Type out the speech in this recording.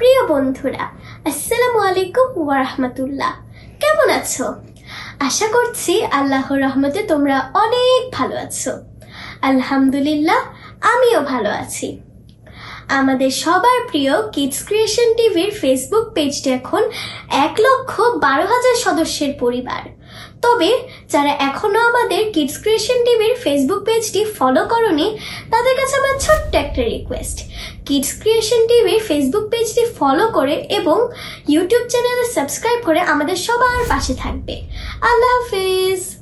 প্রিয় বন্ধুরা আসসালামু আলাইকুম ওয়ারহমতুল্লাহ কেমন আছো আশা করছি আল্লাহর রহমতে তোমরা অনেক ভালো আছো আলহামদুলিল্লাহ আমিও ভালো আছি আমাদের সবার প্রিয় কিডস ক্রিয়েশন টিভির ফেসবুক পেজটি এখন এক লক্ষ বারো হাজার সদস্যের পরিবার তবে যারা এখনো আমাদের কিডস ক্রিয়েশন টিভির ফেসবুক পেজটি ফলো করনি তাদের কাছে আমার একটা রিকোয়েস্ট কিডস ক্রিয়েশন টিভির ফেসবুক পেজটি ফলো করে এবং ইউটিউব চ্যানেলে সাবস্ক্রাইব করে আমাদের সবার পাশে থাকবে আল্লাহ হাফিজ